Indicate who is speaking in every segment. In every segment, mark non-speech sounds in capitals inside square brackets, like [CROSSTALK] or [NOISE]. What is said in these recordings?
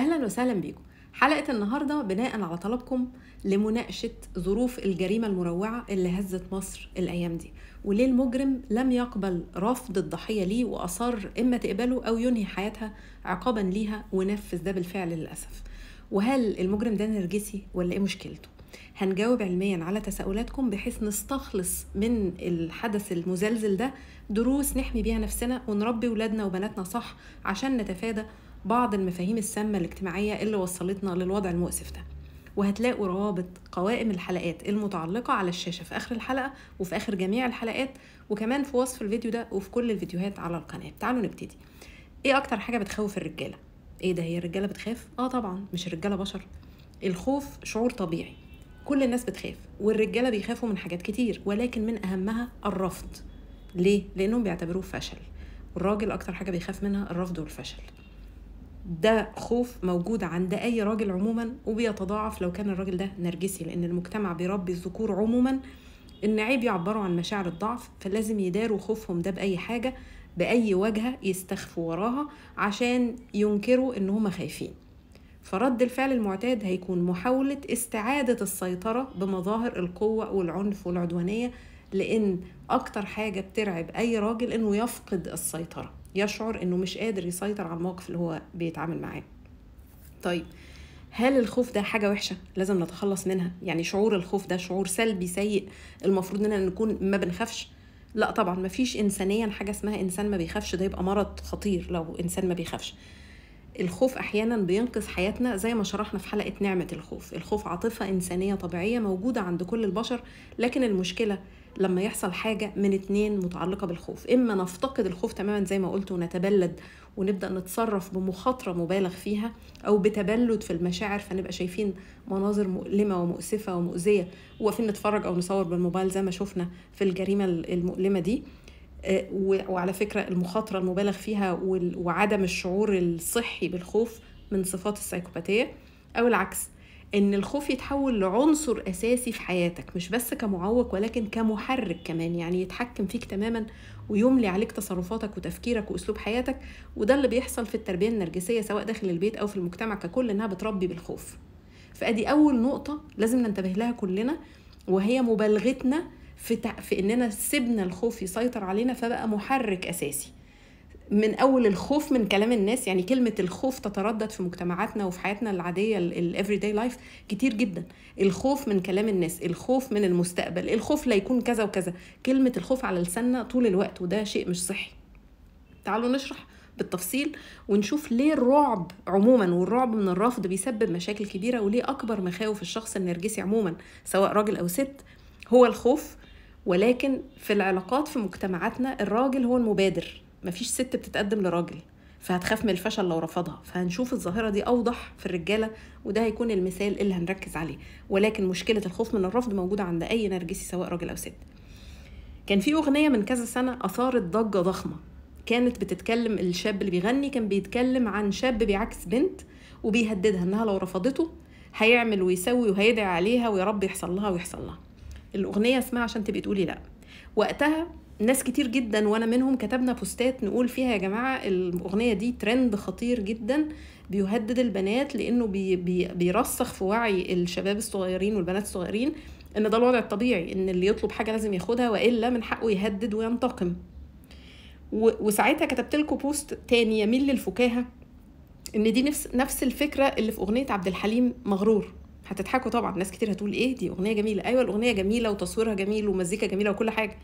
Speaker 1: أهلا وسهلا بيكم حلقة النهاردة بناء على طلبكم لمناقشة ظروف الجريمة المروعة اللي هزت مصر الأيام دي وليه المجرم لم يقبل رفض الضحية ليه وأصر إما تقبله أو ينهي حياتها عقابا ليها ونفذ ده بالفعل للأسف وهل المجرم ده نرجسي ولا إيه مشكلته؟ هنجاوب علميا على تساؤلاتكم بحيث نستخلص من الحدث المزلزل ده دروس نحمي بيها نفسنا ونربي ولادنا وبناتنا صح عشان نتفادى بعض المفاهيم السامة الاجتماعية اللي وصلتنا للوضع المؤسف ده وهتلاقوا روابط قوائم الحلقات المتعلقة على الشاشة في آخر الحلقة وفي آخر جميع الحلقات وكمان في وصف الفيديو ده وفي كل الفيديوهات على القناة تعالوا نبتدي ايه أكتر حاجة بتخوف الرجالة؟ ايه ده هي الرجالة بتخاف؟ اه طبعا مش الرجالة بشر الخوف شعور طبيعي كل الناس بتخاف والرجالة بيخافوا من حاجات كتير ولكن من أهمها الرفض ليه؟ لأنهم بيعتبروه فشل والراجل أكتر حاجة بيخاف منها الرفض والفشل ده خوف موجود عند اي راجل عموما وبيتضاعف لو كان الراجل ده نرجسي لان المجتمع بيربي الذكور عموما ان عيب يعبروا عن مشاعر الضعف فلازم يداروا خوفهم ده باي حاجه باي واجهه يستخفوا وراها عشان ينكروا ان هم خايفين فرد الفعل المعتاد هيكون محاولة استعادة السيطرة بمظاهر القوة والعنف والعدوانية لأن أكتر حاجة بترعب أي راجل إنه يفقد السيطرة يشعر انه مش قادر يسيطر على الموقف اللي هو بيتعامل معاه طيب هل الخوف ده حاجه وحشه لازم نتخلص منها يعني شعور الخوف ده شعور سلبي سيء المفروض اننا نكون ما بنخافش لا طبعا ما فيش انسانيا حاجه اسمها انسان ما بيخافش ده يبقى مرض خطير لو انسان ما بيخافش الخوف احيانا بينقذ حياتنا زي ما شرحنا في حلقه نعمه الخوف الخوف عاطفه انسانيه طبيعيه موجوده عند كل البشر لكن المشكله لما يحصل حاجه من اتنين متعلقه بالخوف اما نفتقد الخوف تماما زي ما قلت ونتبلد ونبدا نتصرف بمخاطره مبالغ فيها او بتبلد في المشاعر فنبقى شايفين مناظر مؤلمه ومؤسفه ومؤذيه واقفين نتفرج او نصور بالموبايل زي ما شفنا في الجريمه المؤلمه دي آه، وعلى فكره المخاطره المبالغ فيها وعدم الشعور الصحي بالخوف من صفات السيكوباتيه او العكس ان الخوف يتحول لعنصر اساسي في حياتك مش بس كمعوق ولكن كمحرك كمان يعني يتحكم فيك تماما ويملي عليك تصرفاتك وتفكيرك واسلوب حياتك وده اللي بيحصل في التربيه النرجسيه سواء داخل البيت او في المجتمع ككل انها بتربي بالخوف فادي اول نقطه لازم ننتبه لها كلنا وهي مبالغتنا في, في اننا سيبنا الخوف يسيطر علينا فبقى محرك اساسي من اول الخوف من كلام الناس يعني كلمه الخوف تتردد في مجتمعاتنا وفي حياتنا العاديه الافري داي لايف كتير جدا الخوف من كلام الناس الخوف من المستقبل الخوف لا يكون كذا وكذا كلمه الخوف على لساننا طول الوقت وده شيء مش صحي تعالوا نشرح بالتفصيل ونشوف ليه الرعب عموما والرعب من الرفض بيسبب مشاكل كبيره وليه اكبر مخاوف الشخص النرجسي عموما سواء راجل او ست هو الخوف ولكن في العلاقات في مجتمعاتنا الراجل هو المبادر مفيش ست بتتقدم لراجل فهتخاف من الفشل لو رفضها فهنشوف الظاهرة دي أوضح في الرجالة وده هيكون المثال اللي هنركز عليه ولكن مشكلة الخوف من الرفض موجودة عند أي نرجسي سواء راجل أو ست كان في أغنية من كذا سنة أثارت ضجة ضخمة كانت بتتكلم الشاب اللي بيغني كان بيتكلم عن شاب بيعكس بنت وبيهددها انها لو رفضته هيعمل ويسوي وهيدعي عليها ويا رب يحصل لها ويحصل لها الاغنيه اسمها عشان تبقي تقولي لا وقتها ناس كتير جدا وانا منهم كتبنا بوستات نقول فيها يا جماعه الاغنيه دي ترند خطير جدا بيهدد البنات لانه بي بي بيرسخ في وعي الشباب الصغيرين والبنات الصغيرين ان ده الوضع الطبيعي ان اللي يطلب حاجه لازم ياخدها والا من حقه يهدد وينتقم وساعتها كتبت لكم بوست تاني يميل للفكاهه ان دي نفس نفس الفكره اللي في اغنيه عبد الحليم مغرور هتضحكوا طبعا ناس كتير هتقول ايه دي اغنيه جميله ايوه الاغنيه جميله وتصويرها جميل ومزيكا جميله وكل حاجه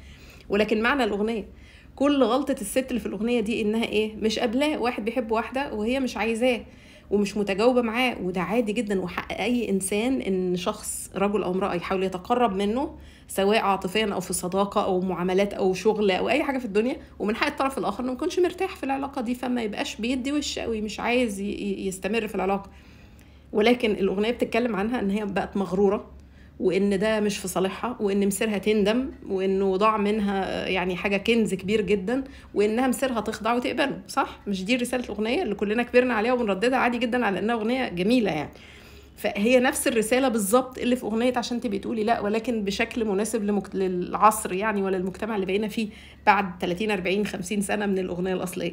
Speaker 1: ولكن معنى الاغنيه كل غلطه الست اللي في الاغنيه دي انها ايه مش قابلاه واحد بيحب واحده وهي مش عايزاه ومش متجاوبه معاه وده عادي جدا وحق اي انسان ان شخص رجل او امراه يحاول يتقرب منه سواء عاطفيا او في صداقه او معاملات او شغل او اي حاجه في الدنيا ومن حق الطرف الاخر انه ما يكونش مرتاح في العلاقه دي فما يبقاش بيدي وش قوي مش عايز يستمر في العلاقه ولكن الاغنيه بتتكلم عنها ان هي بقت مغروره وان ده مش في صالحها وان مصيرها تندم وانه ضاع منها آه، يعني حاجه كنز كبير جدا وانها مصيرها تخضع وتقبله صح مش دي رساله الاغنيه اللي كلنا كبرنا عليها وبنرددها عادي جدا على انها اغنيه جميله يعني فهي نفس الرسالة بالظبط اللي في أغنية عشان تبي تقولي لا ولكن بشكل مناسب لمك... للعصر يعني ولا المجتمع اللي بقينا فيه بعد 30 40 50 سنة من الأغنية الأصلية.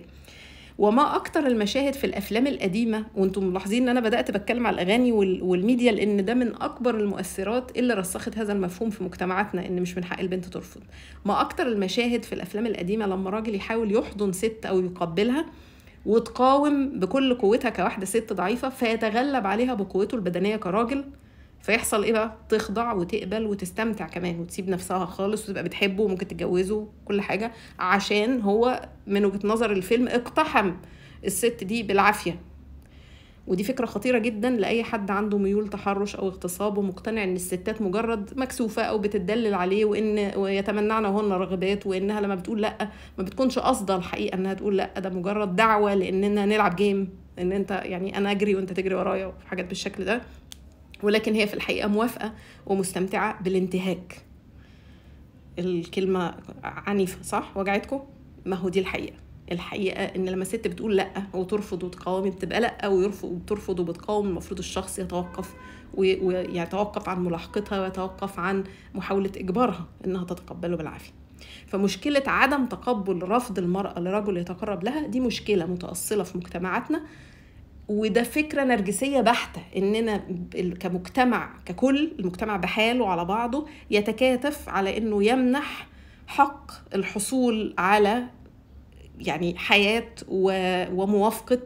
Speaker 1: وما اكتر المشاهد في الافلام القديمه وانتم ملاحظين ان انا بدات بتكلم على الاغاني والميديا لان ده من اكبر المؤثرات اللي رسخت هذا المفهوم في مجتمعاتنا ان مش من حق البنت ترفض ما اكتر المشاهد في الافلام القديمه لما راجل يحاول يحضن ست او يقبلها وتقاوم بكل قوتها كواحده ست ضعيفه فيتغلب عليها بقوته البدنيه كراجل فيحصل ايه بقى تخضع وتقبل وتستمتع كمان وتسيب نفسها خالص وتبقى بتحبه وممكن تتجوزه كل حاجه عشان هو من وجهه نظر الفيلم اقتحم الست دي بالعافيه ودي فكره خطيره جدا لاي حد عنده ميول تحرش او اغتصاب ومقتنع ان الستات مجرد مكسوفه او بتدلل عليه وان ويتمنعن هن رغبات وانها لما بتقول لا ما بتكونش قاصده الحقيقه انها تقول لا ده مجرد دعوه لاننا نلعب جيم ان انت يعني انا اجري وانت تجري ورايا وحاجات بالشكل ده ولكن هي في الحقيقة موافقة ومستمتعة بالانتهاك الكلمة عنيفة صح وجعتكم ما هو دي الحقيقة الحقيقة إن لما الست بتقول لأ وترفض وتقاوم بتبقى لأ ويرفض وترفض وبتقاوم المفروض الشخص يتوقف ويتوقف عن ملاحقتها ويتوقف عن محاولة إجبارها إنها تتقبله بالعافية فمشكلة عدم تقبل رفض المرأة لرجل يتقرب لها دي مشكلة متأصلة في مجتمعاتنا وده فكرة نرجسية بحتة إننا كمجتمع ككل المجتمع بحاله على بعضه يتكاتف على إنه يمنح حق الحصول على يعني حياة وموافقة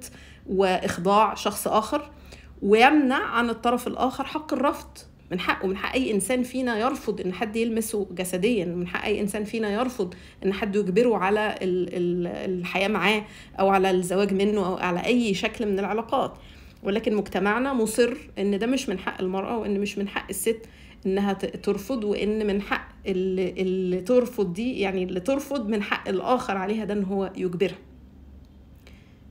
Speaker 1: وإخضاع شخص آخر ويمنع عن الطرف الآخر حق الرفض من حقه من حق اي انسان فينا يرفض ان حد يلمسه جسديا من حق اي انسان فينا يرفض ان حد يجبره على الحياه معاه او على الزواج منه او على اي شكل من العلاقات ولكن مجتمعنا مصر ان ده مش من حق المراه وان مش من حق الست انها ترفض وان من حق اللي ترفض دي يعني اللي ترفض من حق الاخر عليها ده ان هو يجبرها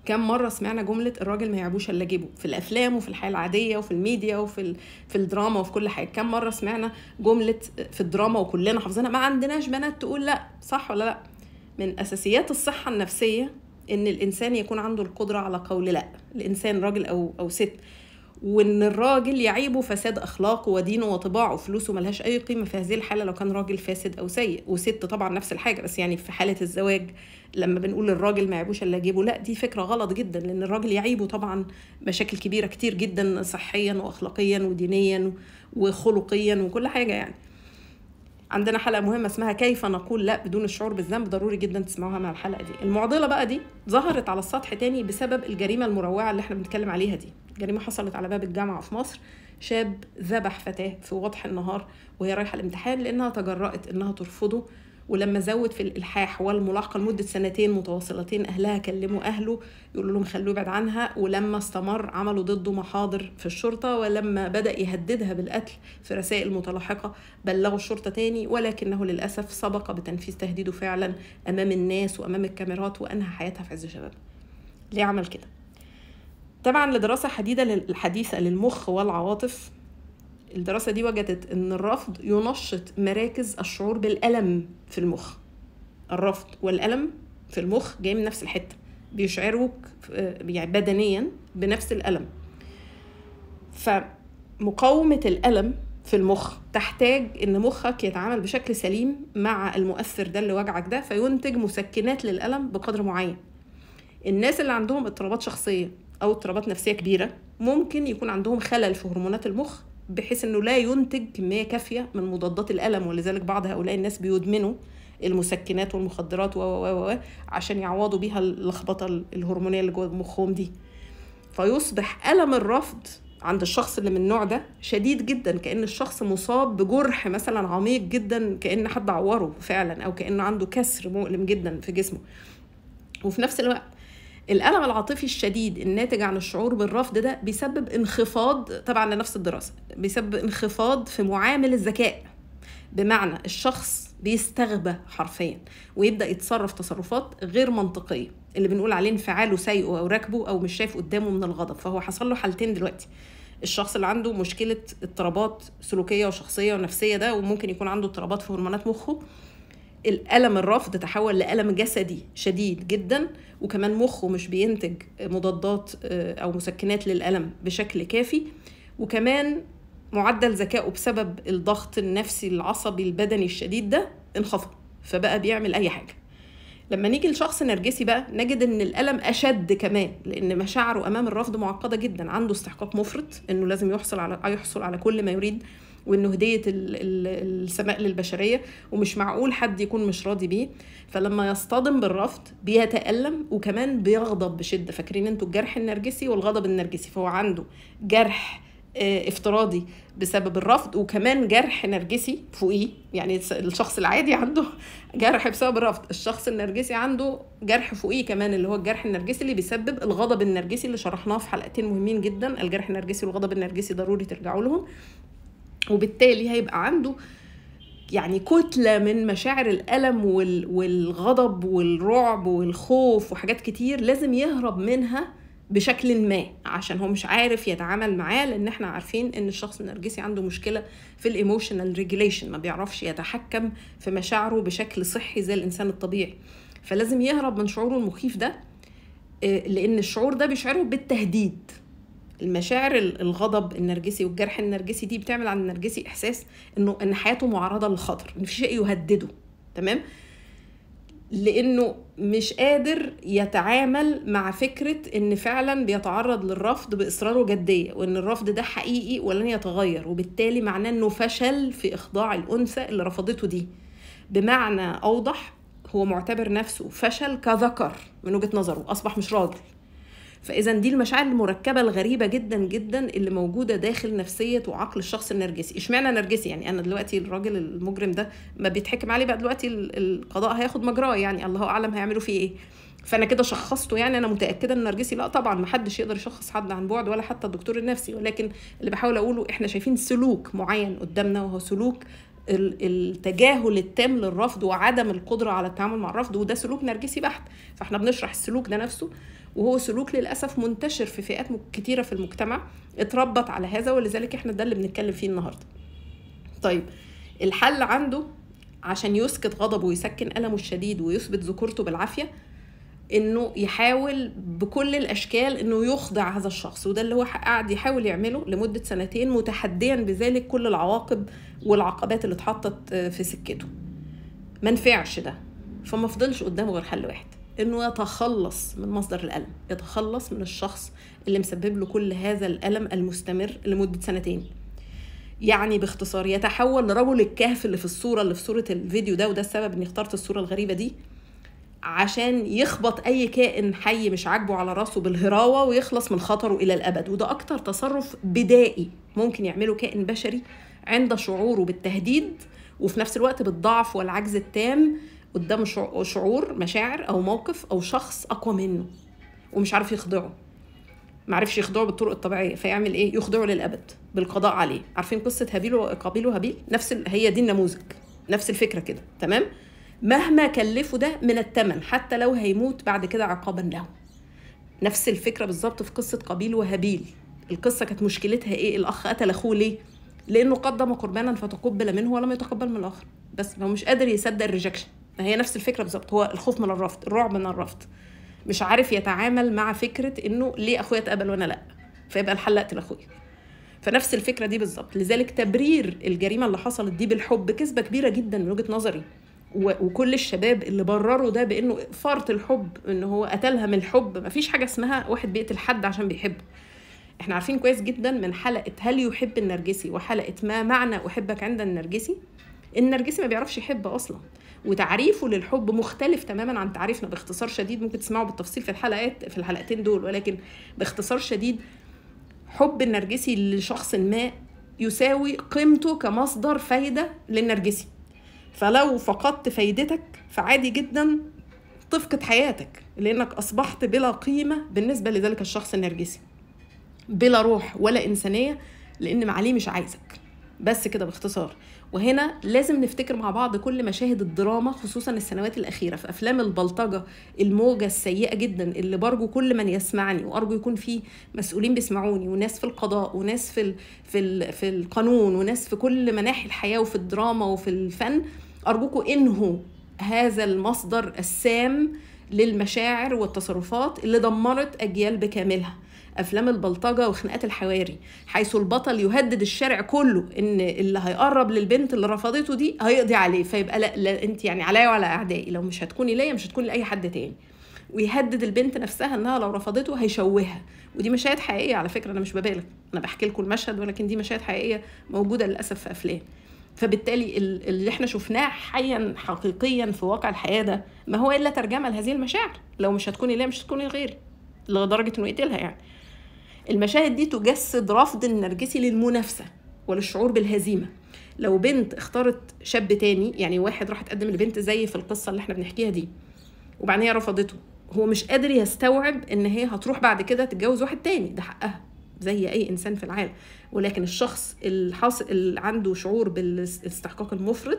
Speaker 1: كم مره سمعنا جمله الراجل ما يعبوش الا جيبه في الافلام وفي الحياه العاديه وفي الميديا وفي ال... في الدراما وفي كل حاجه كم مره سمعنا جمله في الدراما وكلنا حافظينها ما عندناش بنات تقول لا صح ولا لا من اساسيات الصحه النفسيه ان الانسان يكون عنده القدره على قول لا الانسان راجل او او ست وان الراجل يعيبه فساد اخلاقه ودينه وطباعه فلوسه ملهاش اي قيمه في هذه الحاله لو كان راجل فاسد او سيء وست طبعا نفس الحاجه بس يعني في حاله الزواج لما بنقول الراجل ما يعيبوش الا جيبه لا دي فكره غلط جدا لان الراجل يعيبه طبعا مشاكل كبيره كتير جدا صحيا واخلاقيا ودينيا وخلقيا وكل حاجه يعني عندنا حلقه مهمه اسمها كيف نقول لا بدون الشعور بالذنب ضروري جدا تسمعوها مع الحلقه دي المعضله بقى دي ظهرت على السطح تاني بسبب الجريمه المروعه اللي احنا بنتكلم عليها دي جريمه حصلت على باب الجامعه في مصر شاب ذبح فتاه في وضح النهار وهي رايحه الامتحان لانها تجرأت انها ترفضه ولما زود في الالحاح والملاحقه لمده سنتين متواصلتين اهلها كلموا اهله يقولوا لهم خلوه يبعد عنها ولما استمر عملوا ضده محاضر في الشرطه ولما بدا يهددها بالقتل في رسائل متلاحقه بلغوا الشرطه تاني ولكنه للاسف سبق بتنفيذ تهديده فعلا امام الناس وامام الكاميرات وانهى حياتها في عز شبابها ليه عمل كده طبعا لدراسه حديده الحديثه للمخ والعواطف الدراسة دي وجدت أن الرفض ينشط مراكز الشعور بالألم في المخ الرفض والألم في المخ جاي من نفس الحتة بيشعروك آه، يعني بدنيا بنفس الألم فمقاومة الألم في المخ تحتاج ان مخك يتعامل بشكل سليم مع المؤثر ده اللي وجعك ده فينتج مسكنات للالم بقدر معين الناس اللي عندهم اضطرابات شخصيه او اضطرابات نفسيه كبيره ممكن يكون عندهم خلل في هرمونات المخ بحيث انه لا ينتج كميه كافيه من مضادات الالم ولذلك بعض هؤلاء الناس بيدمنوا المسكنات والمخدرات و و و عشان يعوضوا بيها اللخبطه الهرمونيه اللي جوه مخهم دي فيصبح الم الرفض عند الشخص اللي من النوع ده شديد جدا كان الشخص مصاب بجرح مثلا عميق جدا كان حد عوره فعلا او كان عنده كسر مؤلم جدا في جسمه وفي نفس الوقت الألم العاطفي الشديد الناتج عن الشعور بالرفض ده بيسبب انخفاض طبعا لنفس الدراسة بيسبب انخفاض في معامل الذكاء بمعنى الشخص بيستغبى حرفيا ويبدا يتصرف تصرفات غير منطقيه اللي بنقول عليه انفعاله سيء او راكبه او مش شايف قدامه من الغضب فهو حصل له حالتين دلوقتي الشخص اللي عنده مشكله اضطرابات سلوكيه وشخصيه ونفسيه ده وممكن يكون عنده اضطرابات في هرمونات مخه الالم الرفض تحول لالم جسدي شديد جدا وكمان مخه مش بينتج مضادات آه، او مسكنات للالم بشكل كافي وكمان معدل ذكائه بسبب الضغط النفسي العصبي البدني الشديد ده انخفض فبقى بيعمل اي حاجه لما نيجي لشخص نرجسي بقى نجد ان الالم اشد كمان لان مشاعره امام الرفض معقده جدا عنده استحقاق مفرط انه لازم يحصل على يحصل على كل ما يريد وانه هديه السماء للبشريه ومش معقول حد يكون مش راضي بيه فلما يصطدم بالرفض بيتالم وكمان بيغضب بشده فاكرين انتوا الجرح النرجسي والغضب النرجسي فهو عنده جرح آه، افتراضي بسبب الرفض وكمان جرح نرجسي فوقيه يعني الشخص العادي عنده [LAUGHS] جرح بسبب الرفض الشخص النرجسي عنده جرح فوقيه كمان اللي هو الجرح النرجسي اللي بيسبب الغضب النرجسي اللي شرحناه في حلقتين مهمين جدا الجرح النرجسي والغضب النرجسي ضروري ترجعوا لهم وبالتالي هيبقى عنده يعني كتله من مشاعر الالم والغضب والرعب والخوف وحاجات كتير لازم يهرب منها بشكل ما عشان هو مش عارف يتعامل معاه لان احنا عارفين ان الشخص النرجسي عنده مشكله في الايموشنال ريجيليشن ما بيعرفش يتحكم في مشاعره بشكل صحي زي الانسان الطبيعي فلازم يهرب من شعوره المخيف ده آه، لان الشعور ده بيشعره بالتهديد المشاعر الغضب النرجسي والجرح النرجسي دي بتعمل على النرجسي احساس انه ان حياته معرضه للخطر ان في شيء يهدده تمام لانه مش قادر يتعامل مع فكره ان فعلا بيتعرض للرفض باصرار وجديه وان الرفض ده حقيقي ولن يتغير وبالتالي معناه انه فشل في اخضاع الانثى اللي رفضته دي بمعنى اوضح هو معتبر نفسه فشل كذكر من وجهه نظره اصبح مش راجل فاذا دي المشاعر المركبه الغريبه جدا جدا اللي موجوده داخل نفسيه وعقل الشخص النرجسي اشمعنى نرجسي يعني انا دلوقتي الراجل المجرم ده ما بيتحكم عليه بقى دلوقتي القضاء هياخد مجراه يعني الله اعلم هيعملوا فيه ايه فانا كده شخصته يعني انا متاكده ان نرجسي لا طبعا ما حدش يقدر يشخص حد عن بعد ولا حتى الدكتور النفسي ولكن اللي بحاول اقوله احنا شايفين سلوك معين قدامنا وهو سلوك التجاهل التام للرفض وعدم القدره على التعامل مع الرفض وده سلوك نرجسي بحت فاحنا بنشرح السلوك ده نفسه وهو سلوك للاسف منتشر في فئات كتيره في المجتمع اتربط على هذا ولذلك احنا ده اللي بنتكلم فيه النهارده طيب الحل عنده عشان يسكت غضبه ويسكن ألمه الشديد ويثبت ذكورته بالعافية انه يحاول بكل الاشكال انه يخضع هذا الشخص وده اللي هو قاعد يحاول يعمله لمده سنتين متحديا بذلك كل العواقب والعقبات اللي اتحطت آه، في سكته ما نفعش ده فما فضلش قدامه غير حل واحد انه يتخلص من مصدر الالم يتخلص من الشخص اللي مسبب له كل هذا الالم المستمر لمده سنتين يعني باختصار يتحول لرجل الكهف اللي في الصوره اللي في صوره الفيديو ده وده السبب اني اخترت الصوره الغريبه دي عشان يخبط اي كائن حي مش عاجبه على راسه بالهراوه ويخلص من خطره الى الابد وده اكتر تصرف بدائي ممكن يعمله كائن بشري عند شعوره بالتهديد وفي نفس الوقت بالضعف والعجز التام قدام شعور مشاعر او موقف او شخص اقوى منه ومش عارف يخضعه معرفش يخضعه بالطرق الطبيعيه فيعمل ايه يخضعه للابد بالقضاء عليه عارفين قصه هابيل وقابيل وهابيل نفس هي دي النموذج نفس الفكره كده تمام مهما كلفوا ده من الثمن حتى لو هيموت بعد كده عقابا له نفس الفكرة بالظبط في قصة قابيل وهابيل القصة كانت مشكلتها إيه الأخ قتل أخوه ليه لأنه قدم قربانا فتقبل منه ولم يتقبل من الآخر بس هو مش قادر يصدق الريجكشن هي نفس الفكرة بالظبط هو الخوف من الرفض الرعب من الرفض مش عارف يتعامل مع فكرة إنه ليه أخويا اتقبل وأنا لأ فيبقى الحل أقتل أخويا فنفس الفكرة دي بالظبط لذلك تبرير الجريمة اللي حصلت دي بالحب كذبة كبيرة جدا من وجهة نظري وكل الشباب اللي برروا ده بانه فرط الحب ان هو قتلها من الحب مفيش حاجه اسمها واحد بيقتل حد عشان بيحبه احنا عارفين كويس جدا من حلقه هل يحب النرجسي وحلقه ما معنى احبك عند النرجسي النرجسي ما بيعرفش يحب اصلا وتعريفه للحب مختلف تماما عن تعريفنا باختصار شديد ممكن تسمعه بالتفصيل في الحلقات في الحلقتين دول ولكن باختصار شديد حب النرجسي لشخص ما يساوي قيمته كمصدر فايده للنرجسي فلو فقدت فايدتك فعادي جدا تفقد حياتك لانك اصبحت بلا قيمه بالنسبه لذلك الشخص النرجسي بلا روح ولا انسانيه لان معاليه مش عايزك بس كده باختصار وهنا لازم نفتكر مع بعض كل مشاهد الدراما خصوصا السنوات الأخيرة في أفلام البلطجة الموجة السيئة جدا اللي برجو كل من يسمعني وأرجو يكون في مسؤولين بيسمعوني وناس في القضاء وناس في, في, في القانون وناس في كل مناحي الحياة وفي الدراما وفي الفن أرجوكم انهوا هذا المصدر السام للمشاعر والتصرفات اللي دمرت أجيال بكاملها افلام البلطجه وخناقات الحواري حيث البطل يهدد الشارع كله ان اللي هيقرب للبنت اللي رفضته دي هيقضي عليه فيبقى لا, لا انت يعني عليا وعلى اعدائي لو مش هتكوني ليا مش هتكوني لاي حد تاني ويهدد البنت نفسها انها لو رفضته هيشوهها ودي مشاهد حقيقيه على فكره انا مش ببالغ انا بحكي لكم المشهد ولكن دي مشاهد حقيقيه موجوده للاسف في افلام فبالتالي اللي احنا شفناه حيا حقيقيا في واقع الحياه ده ما هو الا ترجمه لهذه المشاعر لو مش هتكوني ليا مش هتكوني غيري لدرجه انه يقتلها يعني المشاهد دي تجسد رفض النرجسي للمنافسه وللشعور بالهزيمه لو بنت اختارت شاب تاني يعني واحد راح اتقدم لبنت زي في القصه اللي احنا بنحكيها دي وبعدين هي رفضته هو مش قادر يستوعب ان هي هتروح بعد كده تتجوز واحد تاني ده حقها زي اي انسان في العالم ولكن الشخص الحاصل اللي عنده شعور بالاستحقاق المفرط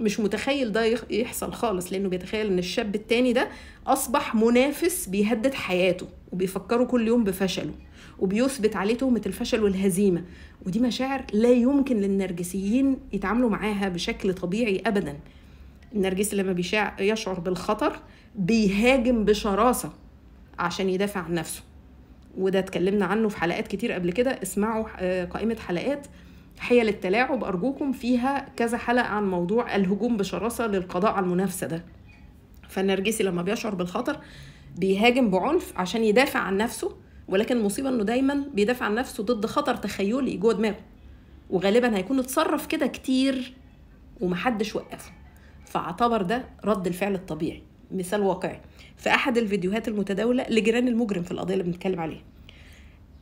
Speaker 1: مش متخيل ده يحصل خالص لانه بيتخيل ان الشاب التاني ده اصبح منافس بيهدد حياته وبيفكره كل يوم بفشله وبيثبت عليه تهمه الفشل والهزيمه ودي مشاعر لا يمكن للنرجسيين يتعاملوا معاها بشكل طبيعي ابدا النرجسي لما بيشعر يشعر بالخطر بيهاجم بشراسه عشان يدافع عن نفسه وده اتكلمنا عنه في حلقات كتير قبل كده اسمعوا آه، قائمة حلقات حيل التلاعب أرجوكم فيها كذا حلقة عن موضوع الهجوم بشراسة للقضاء على المنافسة ده فالنرجسي لما بيشعر بالخطر بيهاجم بعنف عشان يدافع عن نفسه ولكن المصيبة انه دايما بيدافع عن نفسه ضد خطر تخيلي جوه دماغه وغالبا هيكون اتصرف كده كتير ومحدش وقفه فاعتبر ده رد الفعل الطبيعي مثال واقعي في احد الفيديوهات المتداوله لجيران المجرم في القضيه اللي بنتكلم عليها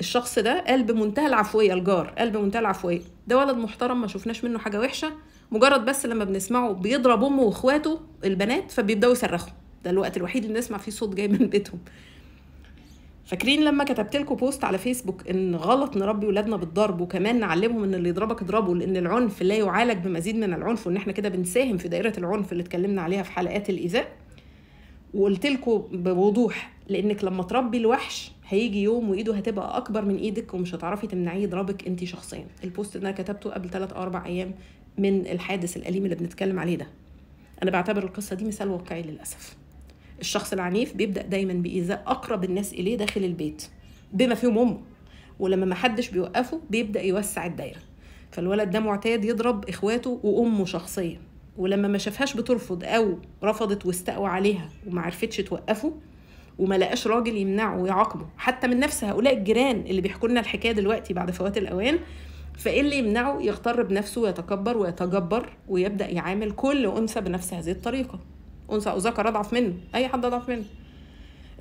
Speaker 1: الشخص ده قال بمنتهى العفويه الجار قال بمنتهى العفويه ده ولد محترم ما شفناش منه حاجه وحشه مجرد بس لما بنسمعه بيضرب امه واخواته البنات فبيبداوا يصرخوا ده الوقت الوحيد اللي نسمع فيه صوت جاي من بيتهم فاكرين لما كتبت لكم بوست على فيسبوك ان غلط نربي ولادنا بالضرب وكمان نعلمهم ان اللي يضربك اضربه لان العنف لا يعالج بمزيد من العنف وان احنا كده بنساهم في دائره العنف اللي اتكلمنا عليها في حلقات الايذاء وقلت لكم بوضوح لانك لما تربي الوحش هيجي يوم وايده هتبقى اكبر من ايدك ومش هتعرفي تمنعيه يضربك انت شخصيا البوست ده كتبته قبل 3 او 4 ايام من الحادث الاليم اللي بنتكلم عليه ده انا بعتبر القصه دي مثال واقعي للاسف الشخص العنيف بيبدا دايما بايذاء اقرب الناس اليه داخل البيت بما فيهم امه ولما ما حدش بيوقفه بيبدا يوسع الدايره فالولد ده معتاد يضرب اخواته وامه شخصيا ولما ما شافهاش بترفض او رفضت واستقوى عليها وما عرفتش توقفه وما لقاش راجل يمنعه ويعاقبه حتى من نفس هؤلاء الجيران اللي بيحكوا لنا الحكايه دلوقتي بعد فوات الاوان فايه اللي يمنعه يغتر بنفسه ويتكبر ويتجبر ويبدا يعامل كل انثى بنفس هذه الطريقه انثى او ذكر اضعف منه اي حد اضعف منه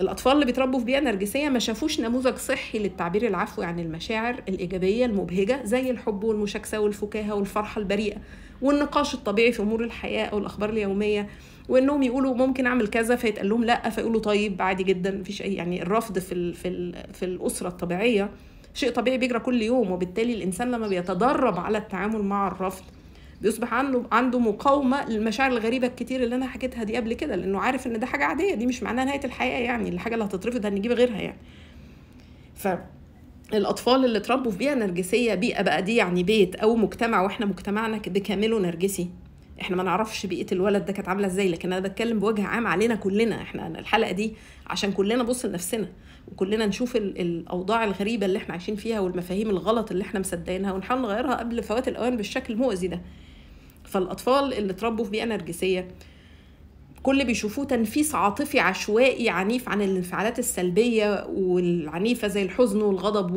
Speaker 1: الاطفال اللي بيتربوا في بيئه نرجسيه ما شافوش نموذج صحي للتعبير العفوي عن المشاعر الايجابيه المبهجه زي الحب والمشاكسه والفكاهه والفرحه البريئه والنقاش الطبيعي في امور الحياه او الاخبار اليوميه وانهم يقولوا ممكن اعمل كذا فيتقال لهم لا فيقولوا طيب عادي جدا مفيش اي يعني الرفض في الـ في الـ في الاسره الطبيعيه شيء طبيعي بيجرى كل يوم وبالتالي الانسان لما بيتدرب على التعامل مع الرفض بيصبح عنده عنده مقاومه للمشاعر الغريبه الكتير اللي انا حكيتها دي قبل كده لانه عارف ان ده حاجه عاديه دي مش معناها نهايه الحياه يعني الحاجه اللي هتترفض هنجيب غيرها يعني ف الاطفال اللي اتربوا في بيئه نرجسيه بيئه بقى دي يعني بيت او مجتمع واحنا مجتمعنا بكامله نرجسي احنا ما نعرفش بيئه الولد ده كانت عامله ازاي لكن انا بتكلم بوجه عام علينا كلنا احنا الحلقه دي عشان كلنا نبص لنفسنا وكلنا نشوف الاوضاع الغريبه اللي احنا عايشين فيها والمفاهيم الغلط اللي احنا مصدقينها ونحاول نغيرها قبل فوات الاوان بالشكل المؤذي ده فالاطفال اللي اتربوا في بيئه نرجسيه كل بيشوفوه تنفيس عاطفي عشوائي عنيف عن الانفعالات السلبيه والعنيفه زي الحزن والغضب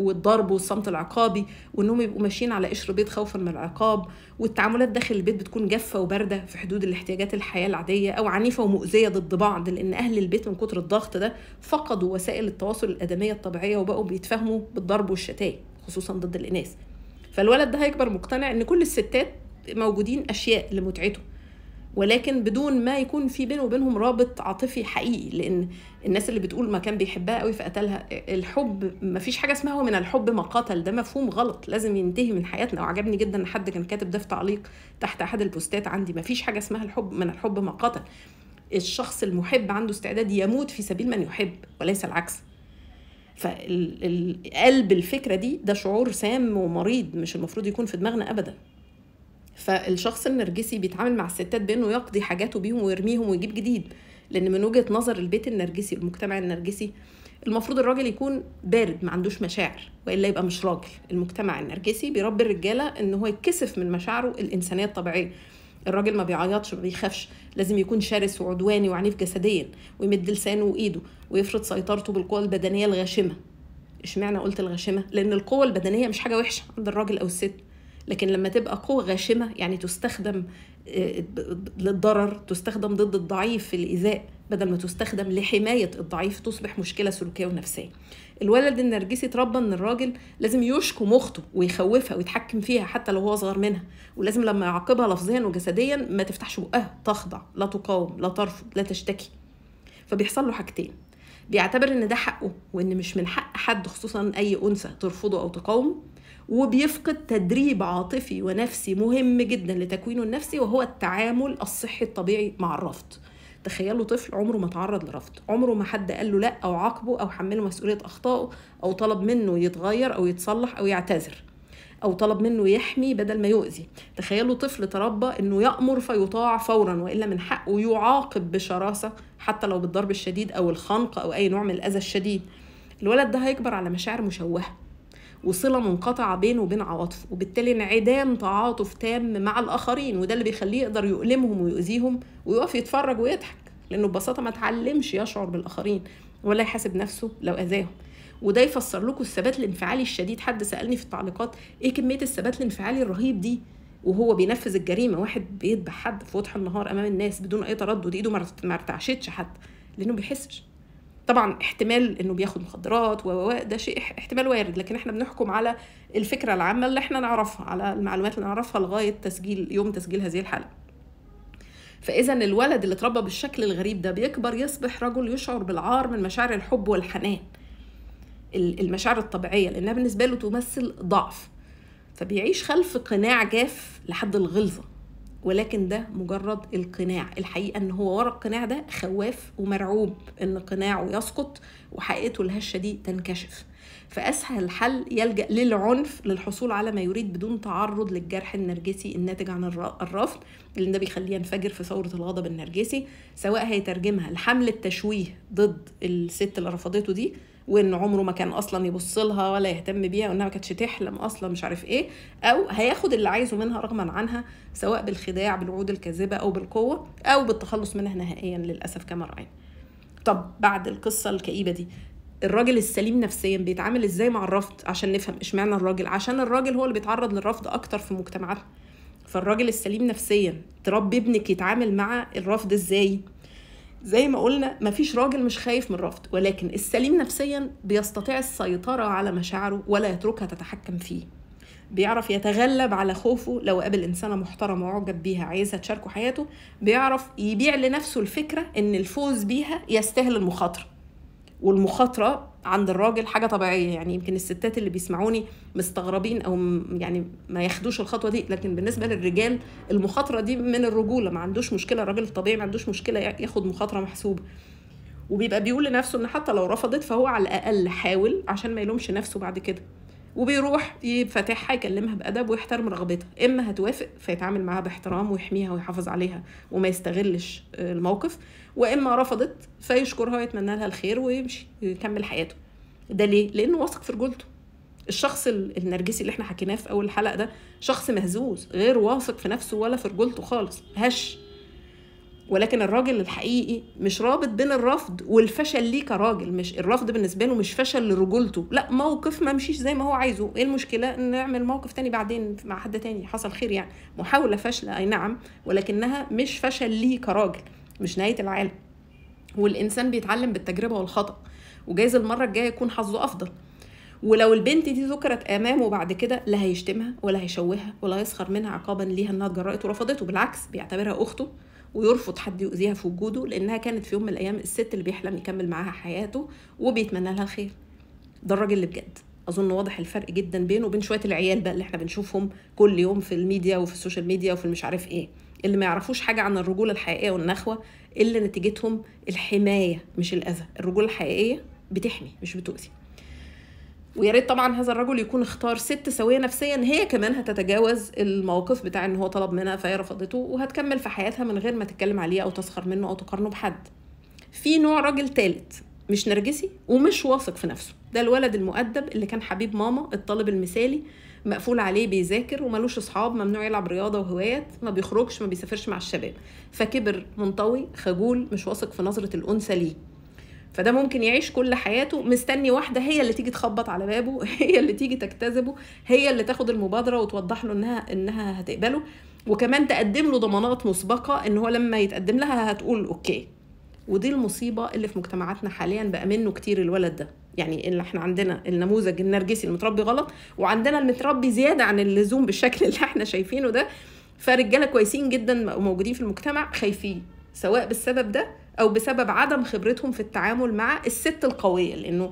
Speaker 1: والضرب والصمت العقابي وانهم يبقوا ماشيين على قشر بيض خوفا من العقاب والتعاملات داخل البيت بتكون جافه وبارده في حدود الاحتياجات الحياه العاديه او عنيفه ومؤذيه ضد بعض لان اهل البيت من كتر الضغط ده فقدوا وسائل التواصل الادميه الطبيعيه وبقوا بيتفاهموا بالضرب والشتايم خصوصا ضد الاناث فالولد ده هيكبر مقتنع ان كل الستات موجودين اشياء لمتعته ولكن بدون ما يكون في بينه وبينهم رابط عاطفي حقيقي لان الناس اللي بتقول ما كان بيحبها قوي فقتلها الحب ما فيش حاجه اسمها هو من الحب ما قتل ده مفهوم غلط لازم ينتهي من حياتنا وعجبني جدا ان حد كان كاتب ده في تعليق تحت احد البوستات عندي ما فيش حاجه اسمها الحب من الحب ما قتل الشخص المحب عنده استعداد يموت في سبيل من يحب وليس العكس فقلب الفكره دي ده شعور سام ومريض مش المفروض يكون في دماغنا ابدا فالشخص النرجسي بيتعامل مع الستات بانه يقضي حاجاته بيهم ويرميهم ويجيب جديد لان من وجهه نظر البيت النرجسي المجتمع النرجسي المفروض الراجل يكون بارد ما عندوش مشاعر والا يبقى مش راجل المجتمع النرجسي بيربي الرجاله ان هو يتكسف من مشاعره الانسانيه الطبيعيه الراجل ما بيعيطش ما بيخافش لازم يكون شرس وعدواني وعنيف جسديا ويمد لسانه وايده ويفرض سيطرته بالقوه البدنيه الغاشمه اشمعنى قلت الغاشمه لان القوه البدنيه مش حاجه وحشه عند الراجل او الست لكن لما تبقى قوة غاشمة يعني تستخدم آه، للضرر تستخدم ضد الضعيف في الإيذاء بدل ما تستخدم لحماية الضعيف تصبح مشكلة سلوكية ونفسية الولد النرجسي اتربى ان الراجل لازم يشكو مخته ويخوفها ويتحكم فيها حتى لو هو اصغر منها ولازم لما يعاقبها لفظيا وجسديا ما تفتحش بقها تخضع لا تقاوم لا ترفض لا تشتكي فبيحصل له حاجتين بيعتبر ان ده حقه وان مش من حق حد خصوصا اي انثى ترفضه او تقاومه وبيفقد تدريب عاطفي ونفسي مهم جدا لتكوينه النفسي وهو التعامل الصحي الطبيعي مع الرفض تخيلوا طفل عمره ما تعرض لرفض عمره ما حد قال له لا او عاقبه او حمله مسؤوليه اخطائه او طلب منه يتغير او يتصلح او يعتذر او طلب منه يحمي بدل ما يؤذي تخيلوا طفل تربى انه يامر فيطاع فورا والا من حقه يعاقب بشراسه حتى لو بالضرب الشديد او الخنق او اي نوع من الاذى الشديد الولد ده هيكبر على مشاعر مشوهه وصله منقطعه بينه وبين عواطفه وبالتالي انعدام تعاطف تام مع الاخرين وده اللي بيخليه يقدر يؤلمهم ويؤذيهم ويقف يتفرج ويضحك لانه ببساطه ما اتعلمش يشعر بالاخرين ولا يحاسب نفسه لو اذاهم وده يفسر لكم الثبات الانفعالي الشديد حد سالني في التعليقات ايه كميه الثبات الانفعالي الرهيب دي وهو بينفذ الجريمه واحد بيذبح حد في وضح النهار امام الناس بدون اي تردد ايده ما ارتعشتش حتى لانه بيحسش طبعا احتمال انه بياخد مخدرات و ده شيء احتمال وارد لكن احنا بنحكم على الفكره العامه اللي احنا نعرفها على المعلومات اللي نعرفها لغايه تسجيل يوم تسجيل هذه الحلقه فاذا الولد اللي اتربى بالشكل الغريب ده بيكبر يصبح رجل يشعر بالعار من مشاعر الحب والحنان المشاعر الطبيعيه لانها بالنسبه له تمثل ضعف فبيعيش خلف قناع جاف لحد الغلظه ولكن ده مجرد القناع الحقيقه ان هو ورا القناع ده خواف ومرعوب ان قناعه يسقط وحقيقته الهشه دي تنكشف فاسهل حل يلجا للعنف للحصول على ما يريد بدون تعرض للجرح النرجسي الناتج عن الرفض اللي ده بيخليه ينفجر في ثوره الغضب النرجسي سواء هيترجمها لحمله تشويه ضد الست اللي رفضته دي وان عمره ما كان اصلا يبص لها ولا يهتم بيها وانها ما كانتش تحلم اصلا مش عارف ايه او هياخد اللي عايزه منها رغما عنها سواء بالخداع بالوعود الكاذبه او بالقوه او بالتخلص منها نهائيا للاسف كما راينا طب بعد القصه الكئيبه دي الراجل السليم نفسيا بيتعامل ازاي مع الرفض عشان نفهم اشمعنى الراجل عشان الراجل هو اللي بيتعرض للرفض اكتر في مجتمعاتنا فالراجل السليم نفسيا تربي ابنك يتعامل مع الرفض ازاي زي ما قلنا مفيش راجل مش خايف من الرفض ولكن السليم نفسيا بيستطيع السيطرة على مشاعره ولا يتركها تتحكم فيه بيعرف يتغلب على خوفه لو قابل إنسانة محترمة وعجب بيها عايزة تشاركه حياته بيعرف يبيع لنفسه الفكرة إن الفوز بيها يستاهل المخاطرة والمخاطرة عند الراجل حاجه طبيعيه يعني يمكن الستات اللي بيسمعوني مستغربين او يعني ما ياخدوش الخطوه دي لكن بالنسبه للرجال المخاطره دي من الرجوله ما عندوش مشكله الراجل الطبيعي ما عندوش مشكله ياخد مخاطره محسوبه وبيبقى بيقول لنفسه ان حتى لو رفضت فهو على الاقل حاول عشان ما يلومش نفسه بعد كده وبيروح يفتحها يكلمها بادب ويحترم رغبتها اما هتوافق فيتعامل معاها باحترام ويحميها ويحافظ عليها وما يستغلش آه، الموقف واما رفضت فيشكرها ويتمنى لها الخير ويمشي ويكمل حياته ده ليه لانه واثق في رجولته الشخص النرجسي اللي احنا حكيناه في اول الحلقه ده شخص مهزوز غير واثق في نفسه ولا في رجولته خالص هش ولكن الراجل الحقيقي مش رابط بين الرفض والفشل ليه كراجل مش الرفض بالنسبه له مش فشل لرجولته لا موقف ما مشيش زي ما هو عايزه ايه المشكله ان نعمل موقف تاني بعدين مع حد تاني حصل خير يعني محاوله فاشله اي نعم ولكنها مش فشل ليه كراجل مش نهايه العالم والانسان بيتعلم بالتجربه والخطا وجايز المره الجايه يكون حظه افضل ولو البنت دي ذكرت امامه بعد كده لا هيشتمها ولا هيشوهها ولا هيسخر منها عقابا ليها انها اتجرأت ورفضته بالعكس بيعتبرها اخته ويرفض حد يؤذيها في وجوده لانها كانت في يوم من الايام الست اللي بيحلم يكمل معاها حياته وبيتمنى لها الخير ده الراجل اللي بجد اظن واضح الفرق جدا بينه وبين شويه العيال بقى اللي احنا بنشوفهم كل يوم في الميديا وفي السوشيال ميديا وفي مش عارف ايه اللي ما يعرفوش حاجه عن الرجوله الحقيقيه والنخوه اللي نتيجتهم الحمايه مش الاذى الرجوله الحقيقيه بتحمي مش بتؤذي ويا ريت طبعا هذا الرجل يكون اختار ست سويه نفسيا هي كمان هتتجاوز الموقف بتاع ان هو طلب منها فهي رفضته وهتكمل في حياتها من غير ما تتكلم عليه او تسخر منه او تقارنه بحد في نوع راجل تالت مش نرجسي ومش واثق في نفسه ده الولد المؤدب اللي كان حبيب ماما الطالب المثالي مقفول عليه بيذاكر وملوش اصحاب ممنوع يلعب رياضه وهوايات ما بيخرجش ما بيسافرش مع الشباب فكبر منطوي خجول مش واثق في نظره الانثى ليه فده ممكن يعيش كل حياته مستني واحدة هي اللي تيجي تخبط على بابه [LAUGHS] هي اللي تيجي تجتذبه هي اللي تاخد المبادرة وتوضح له انها انها هتقبله وكمان تقدم له ضمانات مسبقة ان هو لما يتقدم لها هتقول اوكي ودي المصيبة اللي في مجتمعاتنا حاليا بقى منه كتير الولد ده يعني اللي احنا عندنا النموذج النرجسي المتربي غلط وعندنا المتربي زياده عن اللزوم بالشكل [LAUGHS] اللي احنا شايفينه ده فرجاله كويسين جدا وموجودين في المجتمع خايفين سواء بالسبب ده او بسبب عدم خبرتهم في التعامل مع الست القويه لانه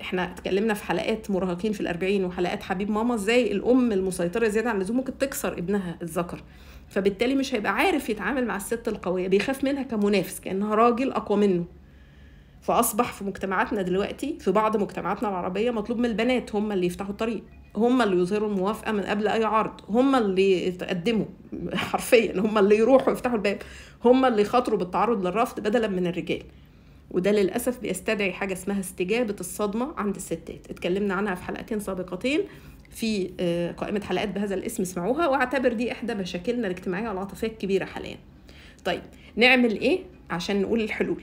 Speaker 1: احنا اتكلمنا في حلقات مراهقين في الأربعين وحلقات حبيب ماما ازاي الام المسيطره زياده عن اللزوم ممكن تكسر ابنها الذكر فبالتالي مش هيبقى عارف يتعامل مع الست القويه بيخاف منها كمنافس كانها راجل اقوى منه فاصبح في مجتمعاتنا دلوقتي في بعض مجتمعاتنا العربيه مطلوب من البنات هم اللي يفتحوا الطريق هم اللي يظهروا الموافقه من قبل اي عرض هم اللي يتقدموا [LAUGHS] حرفيا هم اللي يروحوا يفتحوا الباب هم اللي يخاطروا بالتعرض للرفض بدلا من الرجال وده للأسف بيستدعي حاجة اسمها استجابة الصدمة عند الستات اتكلمنا عنها في حلقتين سابقتين في آه، قائمة حلقات بهذا الاسم اسمعوها واعتبر دي إحدى مشاكلنا الاجتماعية والعاطفية الكبيرة حاليا طيب نعمل إيه عشان نقول الحلول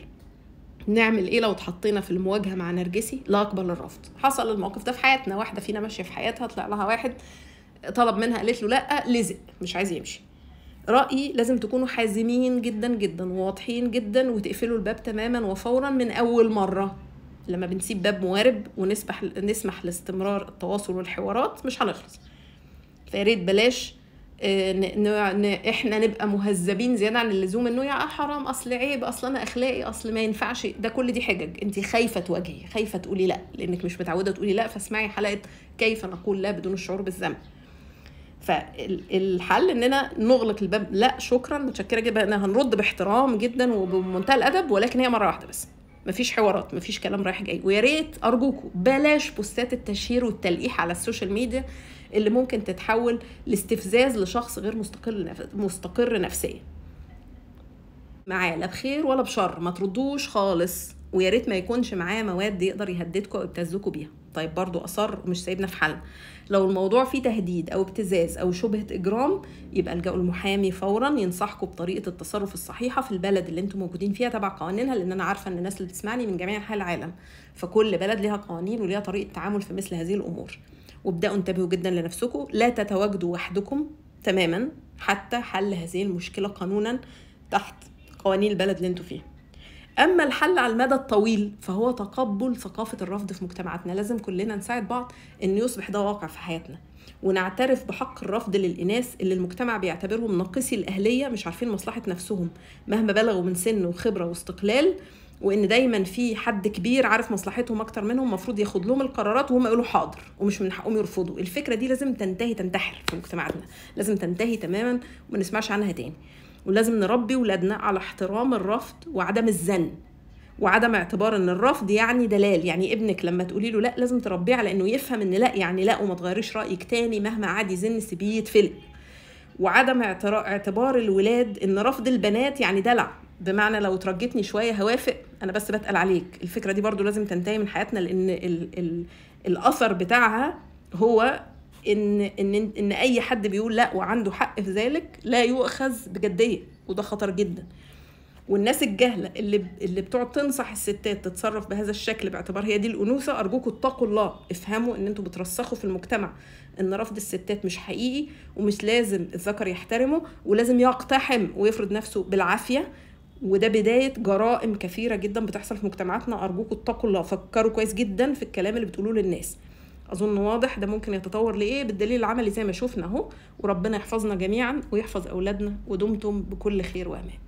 Speaker 1: نعمل ايه لو اتحطينا في المواجهه مع نرجسي لا اقبل الرفض حصل الموقف ده في حياتنا واحده فينا ماشيه في حياتها طلع لها واحد طلب منها قالت له لا لزق مش عايز يمشي رايي لازم تكونوا حازمين جدا جدا وواضحين جدا وتقفلوا الباب تماما وفورا من اول مره لما بنسيب باب موارب ونسمح نسمح لاستمرار التواصل والحوارات مش هنخلص فياريت بلاش آه، احنا نبقى مهذبين زياده عن اللزوم انه يا آه، حرام اصل عيب اصل انا اخلاقي اصل ما ينفعش ده كل دي حجج انت خايفه تواجهي خايفه تقولي لا لانك مش متعوده تقولي لا فاسمعي حلقه كيف نقول لا بدون الشعور بالذنب فالحل اننا نغلق الباب لا شكرا متشكره جدا انا هنرد باحترام جدا وبمنتهى الادب ولكن هي مره واحده بس مفيش حوارات مفيش كلام رايح جاي ويا ريت ارجوكم بلاش بوستات التشهير والتلقيح على السوشيال ميديا اللي ممكن تتحول لاستفزاز لشخص غير مستقل مستقر نفسيا معاه لا بخير ولا بشر ما تردوش خالص ويا ريت ما يكونش معاه مواد يقدر يهددكم او يبتزكم بيها طيب برضو اصر ومش سايبنا في حل لو الموضوع فيه تهديد او ابتزاز او شبهه اجرام يبقى الجأوا المحامي فورا ينصحكم بطريقه التصرف الصحيحه في البلد اللي انتم موجودين فيها تبع قوانينها لان انا عارفه ان الناس اللي بتسمعني من جميع انحاء العالم فكل بلد ليها قوانين وليها طريقه تعامل في مثل هذه الامور وابدأوا انتبهوا جدا لنفسكم لا تتواجدوا وحدكم تماما حتى حل هذه المشكلة قانونا تحت قوانين البلد اللي انتوا فيها اما الحل على المدى الطويل فهو تقبل ثقافه الرفض في مجتمعاتنا لازم كلنا نساعد بعض ان يصبح ده واقع في حياتنا ونعترف بحق الرفض للإناث اللي المجتمع بيعتبرهم ناقصي الأهلية مش عارفين مصلحة نفسهم مهما بلغوا من سن وخبرة واستقلال وان دايما في حد كبير عارف مصلحتهم اكتر منهم المفروض ياخد لهم القرارات وهم يقولوا حاضر ومش من حقهم يرفضوا الفكره دي لازم تنتهي تنتحر في مجتمعاتنا لازم تنتهي تماما وما نسمعش عنها تاني ولازم نربي ولادنا على احترام الرفض وعدم الزن وعدم اعتبار ان الرفض يعني دلال يعني ابنك لما تقولي له لا لازم تربيه على انه يفهم ان لا يعني لا وما تغيريش رايك تاني مهما عاد يزن سيبيه يتفلق وعدم اعتبار الولاد ان رفض البنات يعني دلع بمعنى لو ترجتني شويه هوافق انا بس بتقل عليك الفكره دي برضو لازم تنتهي من حياتنا لان الـ الـ الاثر بتاعها هو ان ان ان اي حد بيقول لا وعنده حق في ذلك لا يؤخذ بجديه وده خطر جدا والناس الجهله اللي اللي بتقعد تنصح الستات تتصرف بهذا الشكل باعتبار هي دي الانوثه ارجوكم اتقوا الله افهموا ان انتوا بترسخوا في المجتمع ان رفض الستات مش حقيقي ومش لازم الذكر يحترمه ولازم يقتحم ويفرض نفسه بالعافيه وده بداية جرائم كثيرة جدا بتحصل في مجتمعاتنا أرجوكوا اتقوا الله فكروا كويس جدا في الكلام اللي بتقولوه للناس أظن واضح ده ممكن يتطور لإيه بالدليل العملي زي ما شفنا أهو وربنا يحفظنا جميعا ويحفظ أولادنا ودمتم بكل خير وأمان